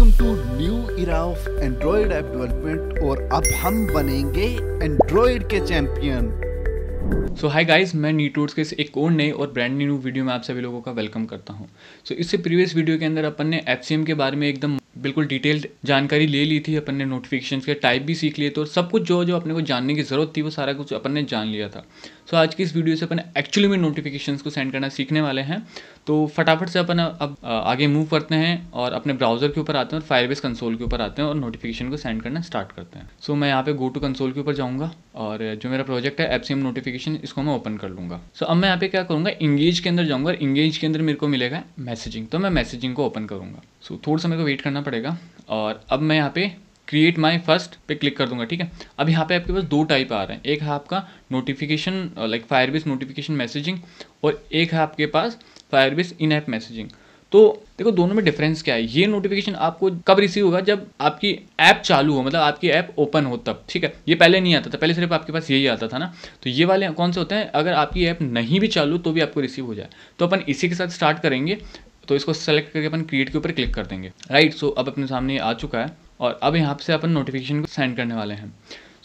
welcome to new era of Android app development और अब हम बनेंगे एंड्रॉइड के चैंपियन सो हाय गाइस मैं नीटोर्स के एक और नए और ब्रांड न्यू वीडियो में आप सभी लोगों का वेलकम करता हूं सो so, इससे प्रीवियस वीडियो के अंदर अपन ने एफ के बारे में एकदम बिल्कुल डिटेल्ड जानकारी ले ली थी अपन ने नोटिफिकेशन के टाइप भी सीख लिए थे और सब कुछ जो जो अपने को जानने की ज़रूरत थी वो सारा कुछ अपन ने जान लिया था सो so, आज की इस वीडियो से अपन एक्चुअली में नोटिफिकेशन को सेंड करना सीखने वाले हैं तो फटाफट से अपन अब आगे मूव करते हैं और अपने ब्राउज़र के ऊपर आते हैं और फायरबेस कंसोल के ऊपर आते हैं और नोटिफिकेशन को सेंड करना स्टार्ट करते हैं सो so, मैं यहाँ पे गो टू कंसोल के ऊपर जाऊँगा और जो मेरा प्रोजेक्ट है एप्सीएम नोटिफिकेशन इसको मैं ओपन कर लूँगा सो so, अब मैं यहाँ पे क्या करूँगा इंगेज के अंदर जाऊँगा और इंगेज के अंदर मेरे को मिलेगा मैसेजिंग तो मैं मैसेजिंग को ओपन करूँगा सो so, थोड़ा सा मेरे को वेट करना पड़ेगा और अब मैं यहाँ पे क्रिएट माई फर्स्ट पे क्लिक कर दूंगा ठीक है अब यहाँ पे आपके पास दो टाइप आ रहे हैं एक है आपका notification like Firebase notification messaging और एक है आपके पास फायरबेस इन ऐप मैसेजिंग तो देखो दोनों में डिफरेंस क्या है ये नोटिफिकेशन आपको कब रिसीव होगा जब आपकी ऐप चालू हो मतलब आपकी ऐप ओपन हो तब ठीक है ये पहले नहीं आता था पहले सिर्फ आपके पास यही आता था ना तो ये वाले कौन से होते हैं अगर आपकी ऐप नहीं भी चालू तो भी आपको रिसीव हो जाए तो अपन इसी के साथ स्टार्ट करेंगे तो इसको सेलेक्ट करके अपन क्रिएट के ऊपर क्लिक कर देंगे राइट सो अब अपने सामने आ चुका है और अब यहाँ से अपन नोटिफिकेशन को सेंड करने वाले हैं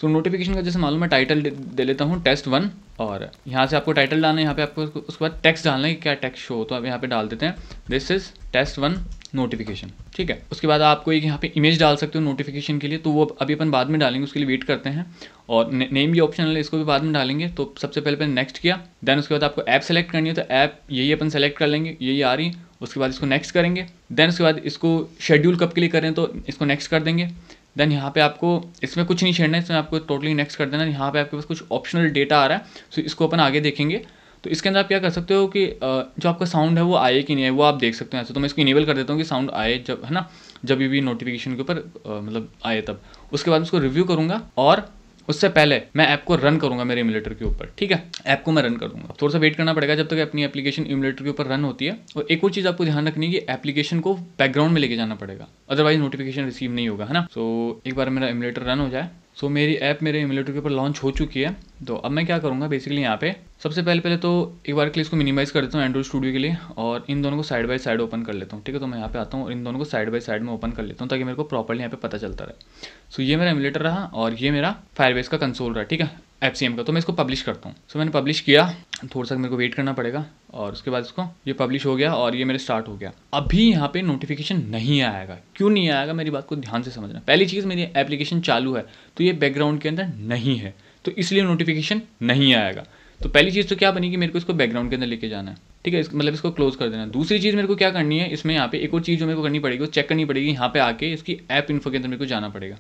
सो so, नोटिफिकेशन का जैसे मालूम मैं टाइटल दे, दे लेता हूँ टेस्ट वन और यहाँ से आपको टाइटल डालना है यहाँ पे आपको उसके बाद टेक्स्ट डालना है कि क्या टेक्स्ट शो तो आप यहाँ पे डाल देते हैं this is test one notification ठीक है उसके बाद आपको एक यहाँ पे इमेज डाल सकते हो नोटिफिकेशन के लिए तो वो अभी अपन बाद में डालेंगे उसके लिए वेट करते हैं और ने, नेम भी ऑप्शनल है इसको भी बाद में डालेंगे तो सबसे पहले अपने नेक्स्ट किया देन उसके बाद आपको ऐप सेलेक्ट करनी है तो ऐप यही अपन सेलेक्ट कर लेंगे यही आ रही उसके बाद इसको नेक्स्ट करेंगे देन उसके बाद इसको शेड्यूल कब के लिए करें तो इसको नेक्स्ट कर देंगे देन यहाँ पे आपको इसमें कुछ नहीं छेड़ना है इसमें आपको टोटली नेक्स्ट कर देना यहाँ पे आपके पास कुछ ऑप्शनल डेटा आ रहा है सो तो इसको अपन आगे देखेंगे तो इसके अंदर आप क्या कर सकते हो कि जो आपका साउंड है वो आए कि नहीं आए वो आप देख सकते हो ऐसे तो मैं इसको इनेबल कर देता हूँ कि साउंड आए जब है ना जब भी नोटिफिकेशन के ऊपर मतलब आए तब उसके बाद उसको रिव्यू करूँगा और उससे पहले मैं ऐप को रन करूंगा मेरे इम्यूलेटर के ऊपर ठीक है ऐप को मैं रन कर दूंगा थोड़ा सा वेट करना पड़ेगा जब तक अपनी एप्लीकेशन इम्यूलेटर के ऊपर रन होती है और एक और चीज़ आपको ध्यान रखनी है कि एप्लीकेशन को बैकग्राउंड में लेके जाना पड़ेगा अदरवाइज नोटिफिकेशन रिसीव नहीं होगा है ना सो so, एक बार मेरा इम्यूलेटर रन हो जाए सो so, मेरी ऐप मेरे इम्यूलेटर के ऊपर लॉन्च हो चुकी है तो अब मैं क्या करूँगा बेसिकली यहाँ पे सबसे पहले पहले तो एक बार के लिए इसको मिनिमाइज़ कर देता हूँ एंड्रॉइड स्टूडियो के लिए और इन दोनों को साइड बाय साइड ओपन कर लेता हूँ ठीक है तो मैं यहाँ पे आता हूँ और इन दोनों को साइड बाय साइड में ओपन कर लेता हूँ ताकि मेरे को प्रॉपरली यहाँ पे पता चलता रहे सो so, ये मेरा एमुलेटर रहा और ये मेरा फायरबेस का कंसोल रहा ठीक है एफ का तो मैं इसको पब्लिश करता हूँ सो so, मैंने पब्लिश किया थोड़ा सा मेरे को वेट करना पड़ेगा और उसके बाद इसको ये पब्लिश हो गया और ये मेरे स्टार्ट हो गया अभी यहाँ पे नोटिफिकेशन नहीं आएगा क्यों नहीं आएगा मेरी बात को ध्यान से समझना पहली चीज़ मेरी एप्लीकेशन चालू है तो ये बैकग्राउंड के अंदर नहीं है तो इसलिए नोटिफिकेशन नहीं आएगा तो पहली चीज़ तो क्या बनेगी मेरे को इसको बैकग्राउंड के अंदर लेके जाना है ठीक है इस, मतलब इसको क्लोज कर देना दूसरी चीज़ मेरे को क्या करनी है इसमें यहाँ पे एक और चीज़ जो मेरे को करनी पड़ेगी वो चेक करनी पड़ेगी यहाँ पे आके इसकी ऐप इन्फो के अंदर मेरे को जाना पड़ेगा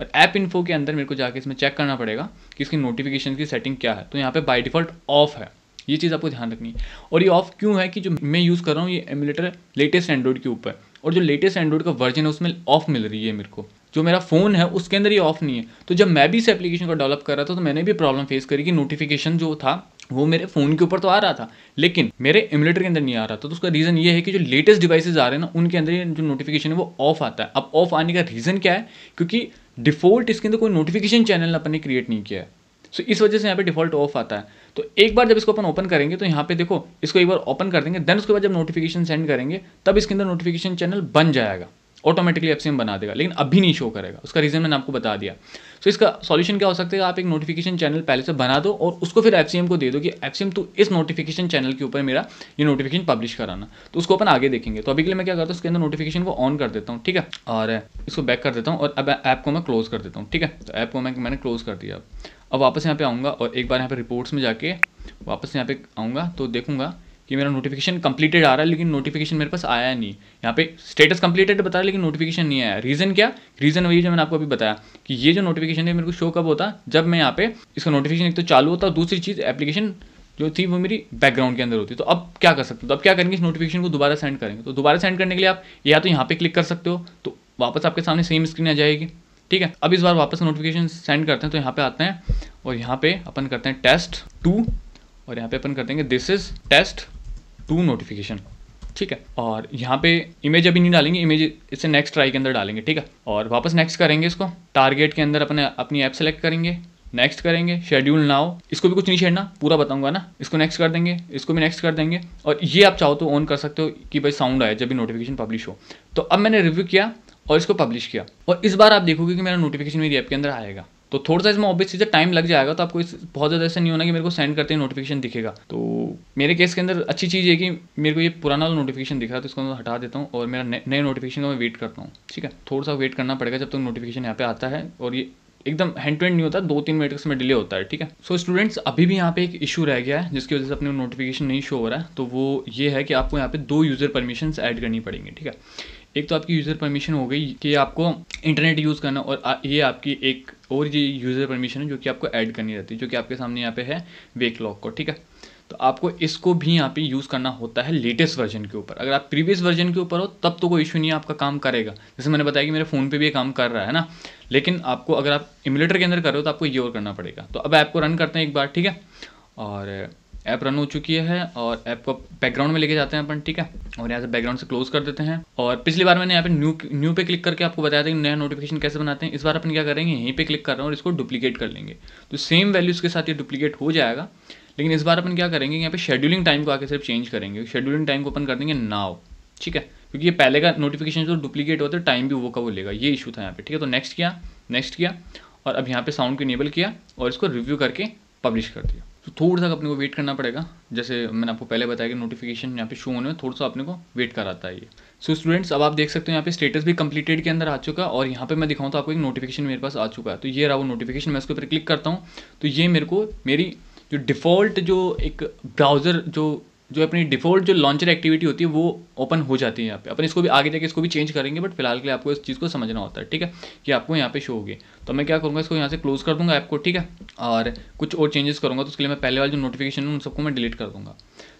और ऐप इन्फो के अंदर मेरे को जाके इसमें चेक करना पड़ेगा कि इसकी नोटिफिकेशन की सेटिंग क्या है तो यहाँ पर बाई डिफ़ॉल्ट ऑफ है ये चीज़ आपको ध्यान रखनी है और ये ऑफ क्यों है कि जो मैं यूज़ कर रहा हूँ ये एमुलेटर लेटेस्ट एंड्रॉइड के ऊपर और जो लेटेस्ट एंड्रॉइड का वर्जन है उसमें ऑफ मिल रही है मेरे को जो मेरा फ़ोन है उसके अंदर ये ऑफ़ नहीं है तो जब मैं भी इस एप्लीकेशन को डेवलप कर रहा था तो मैंने भी प्रॉब्लम फेस करी कि नोटिफिकेशन जो था वो मेरे फ़ोन के ऊपर तो आ रहा था लेकिन मेरे एमुलेटर के अंदर नहीं आ रहा था तो उसका रीज़न ये है कि जो लेटेस्ट डिवाइसेज आ रहे हैं ना उनके अंदर जो नोटिफिकेशन है वो ऑफ आता है अब ऑफ आने का रीज़न क्या है क्योंकि डिफ़ॉल्ट इसके अंदर कोई नोटिफिकेशन चैनल अपन ने क्रिएट नहीं किया है सो इस वजह से यहाँ पे डिफॉल्ट ऑफ आता है तो एक बार जब इसको अपन ओपन करेंगे तो यहाँ पे देखो इसको एक बार ओपन कर देंगे देन उसके बाद जब नोटिफिकेशन सेंड करेंगे तब इसके अंदर नोटिफिकेशन चैनल बन जाएगा ऑटोमेटिकली एफ बना देगा लेकिन अभी नहीं शो करेगा उसका रीज़न मैंने आपको बता दिया सो so, इसका सॉल्यूशन क्या हो सकता है आप एक नोटिफिकेशन चैनल पहले से बना दो और उसको फिर एफ को दे दो कि एफ तो इस नोटिफिकेशन चैनल के ऊपर मेरा ये नोटिफिकेशन पब्लिश कराना तो उसको अपन आगे देखेंगे तो अभी के लिए मैं क्या करता हूँ उसके अंदर नोटिफिकेशन को ऑन कर देता हूँ ठीक है और इसको बैक कर देता हूँ और अब ऐप को मैं क्लोज कर देता हूँ ठीक है तो ऐप को मैं मैंने क्लोज कर दिया अब वापस यहाँ पे आऊँगा और एक बार यहाँ पे रिपोर्ट्स में जाके वापस यहाँ पे आऊँगा तो देखूँगा कि मेरा नोटिफिकेशन कंप्लीटेड आ रहा है लेकिन नोटिफिकेशन मेरे पास आया नहीं यहाँ पे स्टेटस कंप्लीटेड बता रहा है लेकिन नोटिफिकेशन नहीं आया रीज़न क्या रीज़न वही जो मैंने आपको अभी बताया कि ये जो नोटिफिकेशन है मेरे को शो कब होता जब मैं यहाँ पे इसका नोटिफिकेशन एक तो चालू होता और दूसरी चीज़ एप्लीकेशन जो थी वो मेरी बैकग्राउंड के अंदर होती तो अब क्या कर सकते हो तो अब क्या करेंगे इस नोटिफिकेशन को दोबारा सेंड करेंगे तो दोबारा सेंड करने के लिए आप या तो यहाँ पे क्लिक कर सकते हो तो वापस आपके सामने सेम स्क्रीन आ जाएगी ठीक है अब इस बार वापस नोटिफिकेशन सेंड करते हैं तो यहाँ पे आते हैं और यहाँ पे अपन करते हैं टेस्ट टू और यहाँ पे अपन कर देंगे this is test two notification ठीक है और यहाँ पे इमेज अभी नहीं डालेंगे इमेज इसे नेक्स्ट ट्राई के अंदर डालेंगे ठीक है और वापस नेक्स्ट करेंगे इसको टारगेट के अंदर अपने अपनी ऐप सेलेक्ट करेंगे नेक्स्ट करेंगे शेड्यूल नाउ इसको भी कुछ नहीं छेड़ना पूरा बताऊंगा ना इसको नेक्स्ट कर देंगे इसको भी नेक्स्ट कर देंगे और ये आप चाहो तो ऑन कर सकते हो कि भाई साउंड आया जब भी नोटिफिकेशन पब्लिश हो तो अब मैंने रिव्यू किया और इसको पब्लिश किया और इस बार आप देखोगे कि मेरा नोटिफिकेशन मेरी ऐप के अंदर आएगा तो थोड़ा सा इसमें ऑब्वियस चीज़ें टाइम लग जाएगा तो आपको इस बहुत ज़्यादा ऐसा नहीं होना कि मेरे को सेंड करते ही नोटिफिकेशन दिखेगा तो मेरे केस के अंदर अच्छी चीज़ है कि मेरे को ये पुराना नोटिफिकेशन दिख रहा है तो इसको मैं हटा देता हूँ और मेरा नए नोटिफिकेशन का मैं वेट करता हूँ ठीक है थोड़ा सा वेट करना पड़ेगा जब तक नोटिफिकेशन यहाँ पे आता है और ये एकदम हैंड टू हैंड नहीं होता दो तीन मिनट समय डिले होता है ठीक है सो स्टूडेंट्स अभी भी यहाँ पे एक इशू रह गया है जिसकी वजह से अपने नोटिफिकेशन नहीं शो हो रहा है तो वो ये है कि आपको यहाँ पे दो यूज़र परमिशन ऐड करनी पड़ेंगी ठीक है एक तो आपकी यूज़र परमिशन हो गई कि आपको इंटरनेट यूज़ करना और ये आपकी एक और ये यूज़र परमिशन है जो कि आपको ऐड करनी रहती है जो कि आपके सामने यहाँ पे है वेक लॉक को ठीक है तो आपको इसको भी यहाँ पे यूज़ करना होता है लेटेस्ट वर्जन के ऊपर अगर आप प्रीवियस वर्जन के ऊपर हो तब तो कोई इशू नहीं आपका काम करेगा जैसे मैंने बताया कि मेरे फ़ोन पे भी ये काम कर रहा है ना लेकिन आपको अगर आप इमुलेटर के अंदर कर रहे हो तो आपको ये और करना पड़ेगा तो अब ऐप को रन करते हैं एक बार ठीक है और ऐप रन हो चुकी है और ऐप को बैकग्राउंड में लेके जाते हैं अपन ठीक है और यहाँ से बैकग्राउंड से क्लोज कर देते हैं और पिछली बार मैंने यहाँ पे न्यू न्यू पे क्लिक करके आपको बताया था कि नया नोटिफिकेशन कैसे बनाते हैं इस बार अपन क्या करेंगे यहीं पे क्लिक कर रहे हैं और इसको डुप्लीकेट कर लेंगे तो सेम वैल्यूज़ के साथ ये डुप्लीकेट हो जाएगा लेकिन इस बार अपन क्या करेंगे यहाँ पे शेड्यूलिंग टाइम को आके सिर्फ चेंज करेंगे शेड्यूलिंग टाइम को अपन कर देंगे नाव ठीक है क्योंकि ये पहले का नोटिफिकेशन जो डुप्लीकेट होता है टाइम भी वो का वो लेगा ये इशू था यहाँ पे ठीक है तो नेक्स्ट किया नेक्स्ट किया और अब यहाँ पे साउंड को इनेबल किया और इसको रिव्यू करके पब्लिश कर दिया तो थोड़ा सा अपने को वेट करना पड़ेगा जैसे मैंने आपको पहले बताया कि नोटिफिकेशन यहाँ पे शो होने में थोड़ा सा अपने को वेट कराता है ये सो स्टूडेंट्स अब आप देख सकते हो यहाँ पे स्टेटस भी कंप्लीटेड के अंदर आ चुका है और यहाँ पे मैं दिखाऊँ तो आपको एक नोटिफिकेशन मेरे पास आ चुका है तो ये रहा वो नोटिफिकेशन मैं उसके ऊपर क्लिक करता हूँ तो ये मेरे को मेरी जो डिफ़ॉल्ट जो एक ब्राउज़र जो जो अपनी डिफ़ॉल्ट जो लॉन्चर एक्टिविटी होती है वो ओपन हो जाती है यहाँ पे अपन इसको भी आगे जाके इसको भी चेंज करेंगे बट फिलहाल के लिए आपको इस चीज़ को समझना होता है ठीक है कि आपको यहाँ पे शो होगी तो मैं क्या करूँगा इसको यहाँ से क्लोज कर दूँगा ऐप को ठीक है और कुछ और चेंजेस करूँगा तो उसके लिए मैं पहले वाले जो नोटिफिकेशन है उन सबको मैं डिलीट कर दूँगा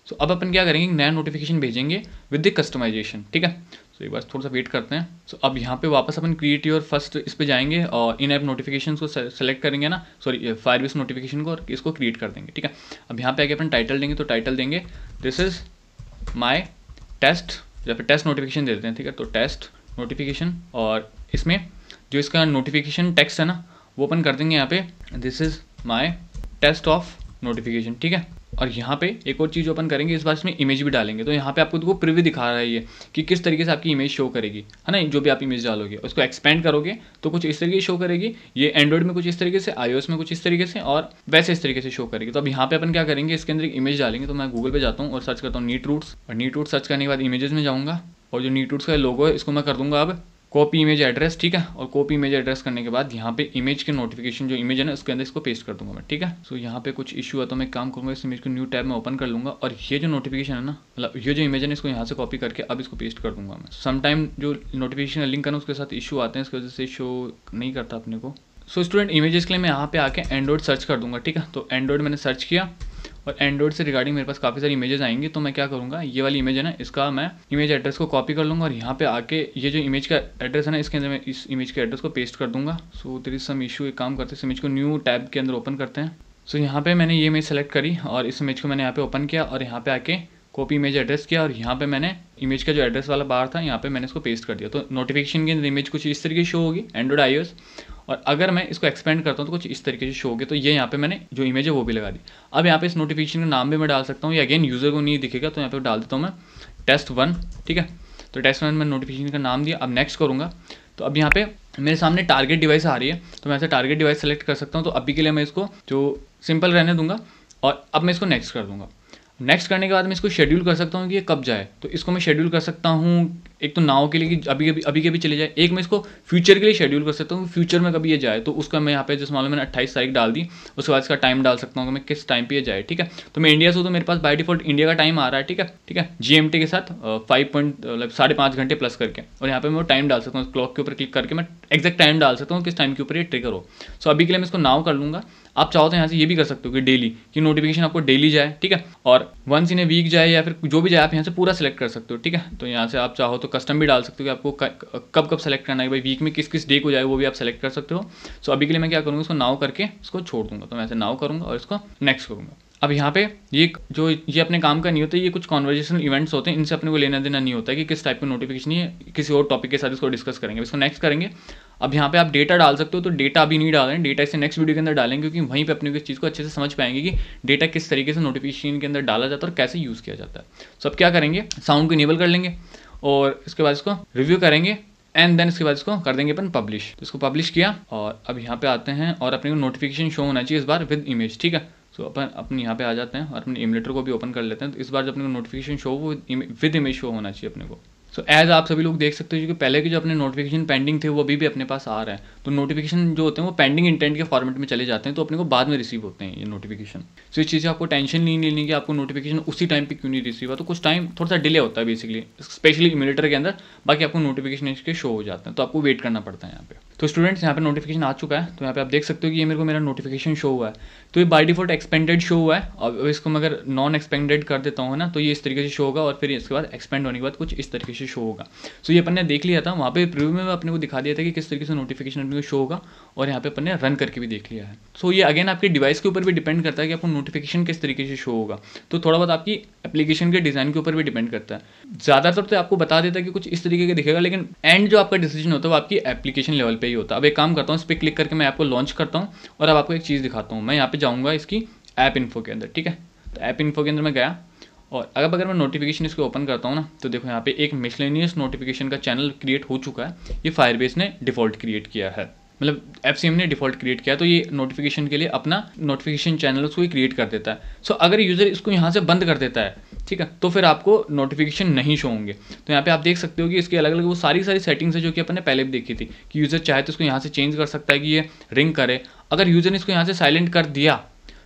सो अब अपन क्या करेंगे नया नोटिफिकेशन भेजेंगे विद द कस्टमाइजेशन ठीक है तो एक बार थोड़ा सा वेट करते हैं सो so, अब यहाँ पे वापस अपन क्रिएट योर फर्स्ट इस पे जाएंगे और इन ऐप नोटिफिकेशन को सेलेक्ट करेंगे ना सॉरी फायर बेस नोटिफिकेशन को और इसको क्रिएट कर देंगे ठीक है अब यहाँ पे आगे अपन टाइटल देंगे तो टाइटल देंगे दिस इज़ माई टेस्ट या फिर टेस्ट नोटिफिकेशन दे देते हैं ठीक है तो टेस्ट नोटिफिकेशन और इसमें जो इसका नोटिफिकेशन टेक्स्ट है ना वो अपन कर देंगे यहाँ पे this is my test of notification ठीक है और यहाँ पे एक और चीज़ जो करेंगे इस बार इसमें इमेज भी डालेंगे तो यहाँ पे आपको देखो प्रिव्यू दिखा रहा है ये कि किस तरीके से आपकी इमेज शो करेगी है ना जो भी आप इमेज डालोगे उसको एक्सपेंड करोगे तो कुछ इस तरीके से शो करेगी ये एंड्रॉइड में कुछ इस तरीके से आई में कुछ इस तरीके से और वैसे इस तरीके से शो करेगी तो अब यहाँ पे अपन क्या करेंगे इसके अंदर एक इमेज डालेंगे तो मैं गूगल पर जाता हूँ और सर्च करता हूँ नीट रूट्स और नीट रूट सर्च करने के बाद इमेजेस में जाऊँगा और जो नीट रूट्स का लोगो है इसको मैं कर दूंगा अब कॉपी इमेज एड्रेस ठीक है और कॉपी इमेज एड्रेस करने के बाद यहाँ पे इमेज के नोटिफिकेशन जो इमेज है ना उसके अंदर इसको पेस्ट कर दूंगा मैं ठीक है सो so, यहाँ पे कुछ इशू है तो मैं काम करूँगा इस इमेज को न्यू टैब में ओपन कर लूंगा और ये जो नोटिफिकेशन है ना मतलब ये जो इमेज है इसको यहाँ से कॉपी करके अब इसको पेस्ट कर दूंगा मैं समटाइम जो नोटिफिकेशन लिंक करना उसके साथ इशू आते हैं इसकी वजह से शो नहीं करता अपने को सो स्टूडेंट इमेजेस के लिए मैं यहाँ पे आके एंड्रॉइड सर्च कर दूंगा ठीक है तो एंड्रॉइड मैंने सर्च किया और एंड्रॉइड से रिगार्डिंग मेरे पास काफ़ी सारी इमेजेस आएंगी तो मैं क्या करूँगा ये वाली इमेज है ना इसका मैं इमेज एड्रेस को कॉपी कर लूँगा और यहाँ पे आके ये जो इमेज का एड्रेस है ना इसके अंदर मैं इस इमेज के एड्रेस को पेस्ट कर दूँगा सो देर इज सम इशू एक काम करते हैं इस इमेज को न्यू टैब के अंदर ओपन करते हैं सो so, यहाँ पर मैंने ये इमेज सेलेक्ट करी और इस इमेज को मैंने यहाँ पर ओपन किया और यहाँ पे आके कॉपी इमेज एड्रेस किया और यहाँ पे मैंने इमेज का जो एड्रेस वाला बार था यहाँ पे मैंने इसको पेस्ट कर दिया तो नोटिफिकेशन के अंदर इमेज कुछ इस तरीके शो होगी एंड्रॉइड आईओएस और अगर मैं इसको एक्सपेंड करता हूँ तो कुछ इस तरीके से शो हो तो ये यहाँ पे मैंने जो इमेज है वो भी लगा दी अब यहाँ पे इस नोटिफिकेशन का नाम भी मैं डाल सकता हूँ या अगेन यूज़र को नहीं दिखेगा तो यहाँ पे डाल देता हूँ मैं टेस्ट वन ठीक है तो टेस्ट वन में नोटिफिकेशन का नाम दिया अब नेक्स्ट करूँगा तो अब यहाँ पे मेरे सामने टारगेट डिवाइस आ रही है तो मैं ऐसे टारगेट डिवाइस सेलेक्ट कर सकता हूँ तो अभी के लिए मैं इसको जो सिंपल रहने दूंगा और अब मैं इसको नेक्स्ट कर दूंगा नेक्स्ट करने के बाद मैं इसको शेड्यूल कर सकता हूँ कि ये कब जाए तो इसको मैं शेड्यूल कर सकता हूँ एक तो नाव के लिए कि अभी अभी अभी के भी चले जाए एक मैं इसको फ्यूचर के लिए शेड्यूल कर सकता हूँ फ्यूचर में कभी ये जाए तो उसका मैं यहाँ पे जिस मान लो मैंने अट्ठाईस तारीख डाल दी उसके बाद इसका टाइम डाल सकता हूँ कि मैं किस टाइम पे ये जाए ठीक है तो मैं इंडिया से तो मेरे पास बाई डिफॉल्ट इंडिया का टाइम आ रहा है ठीक है ठीक है जी के साथ फाइव पॉइंट मतलब साढ़े पाँच घंटे प्लस करके और यहाँ पर मैं टाइम डाल सकता हूँ क्लॉक के ऊपर क्लिक करके मैं एक्जैक्ट टाइम डाल सकता हूँ किस टाइम के ऊपर ये ट्रिकर हो सो अभी के लिए मैं इसको नाव कर लूँगा आप चाहो तो यहाँ से ये भी कर सकते हो कि डेली कि नोटिफिकेशन आपको डेली जाए ठीक है और वंस इन ए वीक जाए या फिर जो भी जाए आप यहाँ से पूरा सिलेक्ट कर सकते हो ठीक है तो यहाँ से आप चाहो तो कस्टम भी डाल सकते हो कि आपको कब कब सेलेक्ट करना है भाई वीक में किस किस डे को जाए वो भी आप सेलेक्ट कर सकते हो सो अभी के लिए मैं क्या करूँगा इसको नाव करके इसको छोड़ दूंगा तो मैं ऐसे नाव करूँगा और इसको नेक्स्ट करूँगा अब यहाँ पे ये जो ये अपने काम का नहीं होता ये कुछ कॉन्वर्जेशनल इवेंट्स होते हैं इनसे अपने को लेना देना नहीं होता है कि किस टाइप का नोटिफिकेशन है किसी और टॉपिक के साथ इसको डिस्कस करेंगे इसको नेक्स्ट करेंगे अब यहाँ पे आप डेटा डाल सकते हो तो डेटा अभी नहीं डाल रहे हैं डेटा इसे नेक्स्ट वीडियो के अंदर डालेंगे क्योंकि वहीं पर अपने को इस चीज़ को अच्छे से समझ पाएंगे कि डेटा किस तरीके से नोटिफिकेशन के अंदर डाला जाता है और कैसे यूज़ किया जाता है सब क्या करेंगे साउंड को इनेबल कर लेंगे और इसके बाद इसको रिव्यू करेंगे एंड देन इसके बाद इसको कर देंगे अपन पब्लिश तो इसको पब्लिश किया और अब यहाँ पे आते हैं और अपने को नोटिफिकेशन शो होना चाहिए इस बार विद इमेज ठीक है सो अपन अपन यहाँ पे आ जाते हैं और अपने इमलेटर को भी ओपन कर लेते हैं तो इस बार जो अपने को notification show with image show होना चाहिए अपने को सो so, एज़ आप सभी लोग देख सकते हो कि पहले के जो अपने नोटिफिकेशन पेंडिंग थे वो अभी भी अपने पास आ रहा है तो नोटिफिकेशन जो होते हैं वो पेंडिंग इंटेंट के फॉर्मेट में चले जाते हैं तो अपने को बाद में रिसीव होते हैं ये नोटिफिकेशन सो so, इस चीज़ से आपको टेंशन नहीं लेनी कि आपको नोटिफिकेशन उसी टाइम पर क्यों नहीं रिसीव हुआ तो कुछ टाइम थोड़ा सा डिले होता है बेसिकली स्पेशली मिलिटर के अंदर बाकी आपको नोटिफिकेशन इसके शो हो जाते हैं तो आपको वेट करना पड़ता है यहाँ पर तो स्टूडेंट्स यहाँ पे नोटिफिकेशन आ चुका है तो यहाँ पे आप देख सकते हो कि ये मेरे को मेरा नोटिफिकेशन शो हुआ है तो ये बाय डिफॉल्ट एक्सपेंडेड शो हुआ है अब इसको मैं अगर नॉन एक्सपेंडेड कर देता हूँ ना तो ये इस तरीके से शो होगा और फिर इसके बाद एक्सपेंड होने के बाद कुछ इस तरीके से शो होगा सो ये अपन ने देख लिया था वहाँ पर प्रिव्यू में अपने को दिखा दिया था कि किस तरीके से नोटिफिकेशन अपने को शो होगा और यहाँ पे अपन ने रन करके भी देख लिया है सो ये अगेन आपके डिवाइस के ऊपर भी डिपेंड करता है कि आपको नोटिफिकेशन किस तरीके से शो होगा तो थोड़ा बहुत आपकी एप्लीकेशन के डिज़ाइन के ऊपर भी डिपेंड करता है ज़्यादातर तो आपको बता देता है कि कुछ इस तरीके का दिखेगा लेकिन एंड जो आपका डिसीजन होता है वो आपकी एप्लीकेशन लेवल पर ही होता अब एक काम करता हूँ इस पर क्लिक करके मैं ऐप को लॉन्च करता हूँ और अब आपको एक चीज़ दिखाता हूँ मैं यहाँ पर जाऊँगा इसकी ऐप इन्फो के अंदर ठीक है तो ऐप इन्फो के अंदर मैं गया और अगर अगर मैं नोटिफिकेशन इसको ओपन करता हूँ ना तो देखो यहाँ पे एक मिशलेनियस नोटिफिकेशन का चैनल क्रिएट हो चुका है ये फायरबेस ने डिफ़ॉल्ट क्रिएट किया है मतलब एफ सी एम ने डिफ़ॉल्ट क्रिएट किया तो ये नोटिफिकेशन के लिए अपना नोटिफिकेशन चैनल उसको ही क्रिएट कर देता है सो so, अगर यूज़र इसको यहाँ से बंद कर देता है ठीक है तो फिर आपको नोटिफिकेशन नहीं शो होंगे तो यहाँ पे आप देख सकते हो कि इसके अलग अलग वो सारी सारी सेटिंग्स है जो कि अपन ने पहले भी देखी थी कि यूज़र चाहे तो इसको यहाँ से चेंज कर सकता है कि ये रिंग करे अगर यूज़र ने इसको यहाँ से साइलेंट कर दिया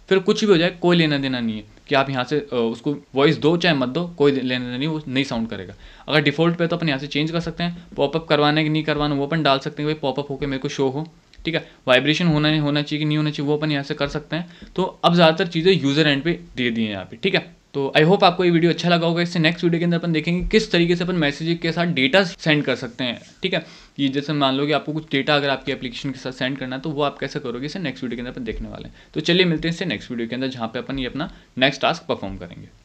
फिर कुछ भी हो जाए कोई लेना देना नहीं है कि आप यहाँ से उसको वॉइस दो चाहे मत दो कोई लेना देना नहीं वो नहीं साउंड करेगा अगर डिफ़ॉल्ट पे तो अपन यहाँ से चेंज कर सकते हैं पॉपअप करवाना है कि नहीं करवाना वो अपन डाल सकते हैं भाई पॉपअप होकर मेरे को शो हो ठीक है वाइब्रेशन होना नहीं होना चाहिए कि नहीं होना चाहिए वो अपन यहाँ से कर सकते हैं तो अब ज़्यादातर चीज़ें यूज़र एंड पे दे दी हैं यहाँ पे ठीक है तो आई होप आपको ये वीडियो अच्छा लगा होगा इससे नेक्स्ट वीडियो के अंदर अपन देखेंगे किस तरीके से अपन मैसेज के साथ डेटा सेंड कर सकते हैं ठीक है ये जैसे मान लो कि आपको कुछ डेटा अगर आपकी एप्लीकेशन के साथ सेंड करना है तो वो आप कैसे करोगे इसे नेक्स्ट वीडियो के अंदर अपन देखने वाले हैं तो चलिए मिलते हैं इससे नेक्स्ट वीडियो के अंदर जहाँ पे अपन ये अपना नेक्स्ट टास्क परफॉर्म करेंगे